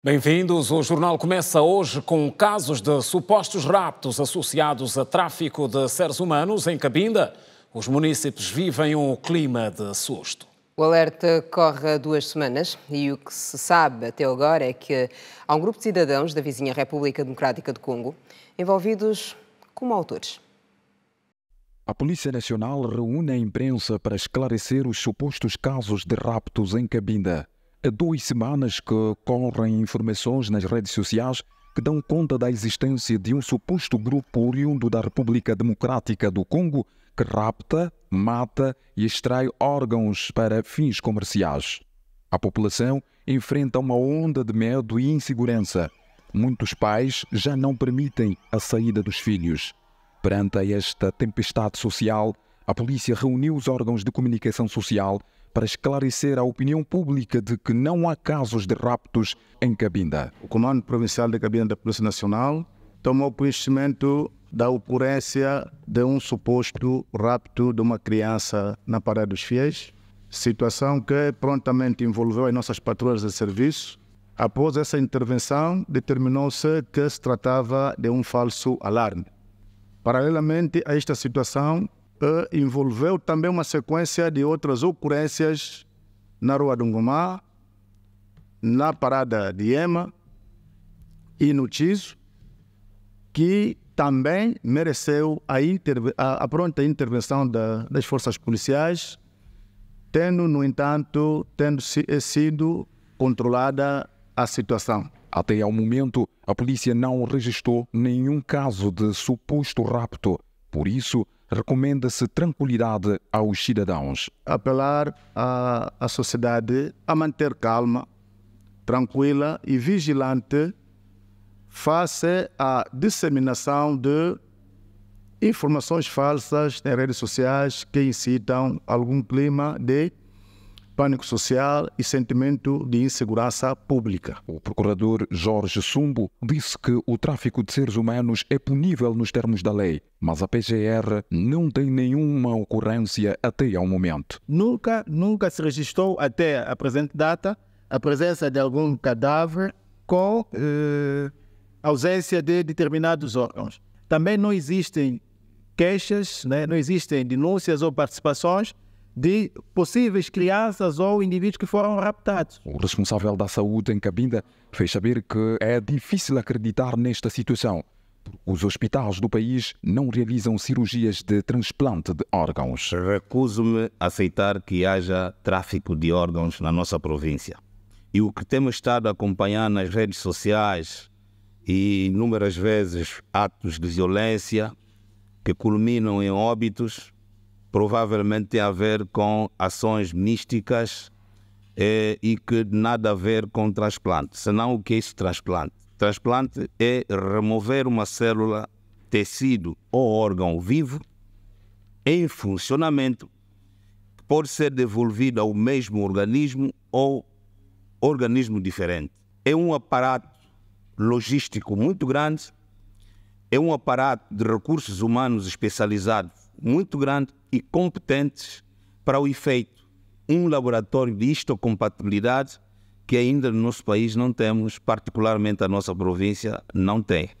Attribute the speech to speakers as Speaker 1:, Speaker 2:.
Speaker 1: Bem-vindos. O jornal começa hoje com casos de supostos raptos associados a tráfico de seres humanos em Cabinda. Os munícipes vivem um clima de
Speaker 2: susto. O alerta corre há duas semanas e o que se sabe até agora é que há um grupo de cidadãos da vizinha República Democrática do Congo envolvidos como autores.
Speaker 1: A Polícia Nacional reúne a imprensa para esclarecer os supostos casos de raptos em Cabinda. Há duas semanas que correm informações nas redes sociais que dão conta da existência de um suposto grupo oriundo da República Democrática do Congo que rapta, mata e extrai órgãos para fins comerciais. A população enfrenta uma onda de medo e insegurança. Muitos pais já não permitem a saída dos filhos. Perante esta tempestade social, a polícia reuniu os órgãos de comunicação social para esclarecer a opinião pública de que não há casos de raptos em Cabinda. O Comando Provincial de Cabinda da Polícia Nacional tomou conhecimento da
Speaker 3: ocorrência de um suposto rapto de uma criança na Parada dos Fiéis, situação que prontamente envolveu as nossas patrulhas de serviço. Após essa intervenção, determinou-se que se tratava de um falso alarme. Paralelamente a esta situação, eh, envolveu também uma sequência de outras ocorrências na Rua do Ngomá, na Parada de Ema e no Tiso, que também mereceu a, a, a pronta intervenção da, das forças policiais, tendo, no entanto, tendo si eh, sido controlada a situação.
Speaker 1: Até ao momento, a polícia não registrou nenhum caso de suposto rapto. Por isso, recomenda-se tranquilidade aos cidadãos. Apelar
Speaker 3: à, à sociedade a manter calma, tranquila e vigilante face à disseminação de informações falsas em redes sociais que incitam algum clima de
Speaker 1: pânico social e sentimento de insegurança pública. O procurador Jorge Sumbo disse que o tráfico de seres humanos é punível nos termos da lei, mas a PGR não tem nenhuma ocorrência até ao momento.
Speaker 3: Nunca, nunca se registrou até a presente data a presença de algum cadáver com eh, ausência de determinados órgãos. Também não existem
Speaker 1: queixas, né? não existem denúncias ou participações de possíveis crianças ou indivíduos que foram raptados. O responsável da saúde em Cabinda fez saber que é difícil acreditar nesta situação. Os hospitais do país não realizam cirurgias de transplante de órgãos.
Speaker 2: Recuso-me a aceitar que haja tráfico de órgãos na nossa província. E o que temos estado a acompanhar nas redes sociais e inúmeras vezes atos de violência que culminam em óbitos provavelmente tem a ver com ações místicas é, e que nada a ver com transplante. Senão, o que é esse transplante? Transplante é remover uma célula, tecido ou órgão vivo em funcionamento que pode ser devolvido ao mesmo organismo ou organismo diferente. É um aparato logístico muito grande, é um aparato de recursos humanos especializado muito grande e competentes para o efeito. Um laboratório de histocompatibilidade que ainda no nosso país não temos, particularmente a nossa província não tem.